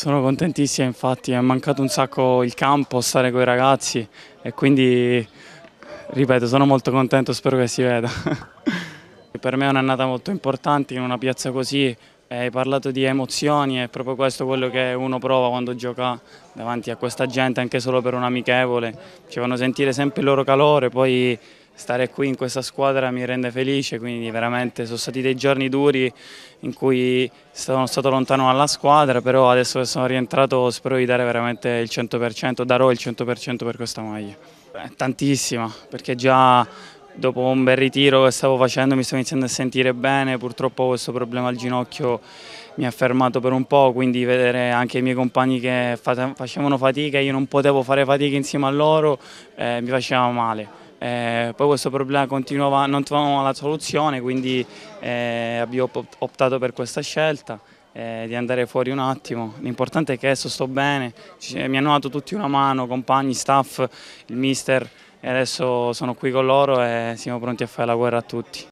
Sono contentissima infatti, è mancato un sacco il campo, stare con i ragazzi e quindi, ripeto, sono molto contento, spero che si veda. per me è un'annata molto importante in una piazza così, hai parlato di emozioni, è proprio questo quello che uno prova quando gioca davanti a questa gente, anche solo per un amichevole, ci fanno sentire sempre il loro calore, poi stare qui in questa squadra mi rende felice, quindi veramente sono stati dei giorni duri in cui sono stato lontano dalla squadra, però adesso che sono rientrato spero di dare veramente il 100%, darò il 100% per questa maglia. Beh, tantissima, perché già dopo un bel ritiro che stavo facendo mi sto iniziando a sentire bene, purtroppo questo problema al ginocchio mi ha fermato per un po', quindi vedere anche i miei compagni che facevano fatica, io non potevo fare fatica insieme a loro, eh, mi faceva male. Eh, poi questo problema continuava, non trovavamo la soluzione, quindi eh, abbiamo optato per questa scelta. Eh, di andare fuori un attimo, l'importante è che adesso sto bene, mi hanno dato tutti una mano, compagni, staff, il mister e adesso sono qui con loro e siamo pronti a fare la guerra a tutti.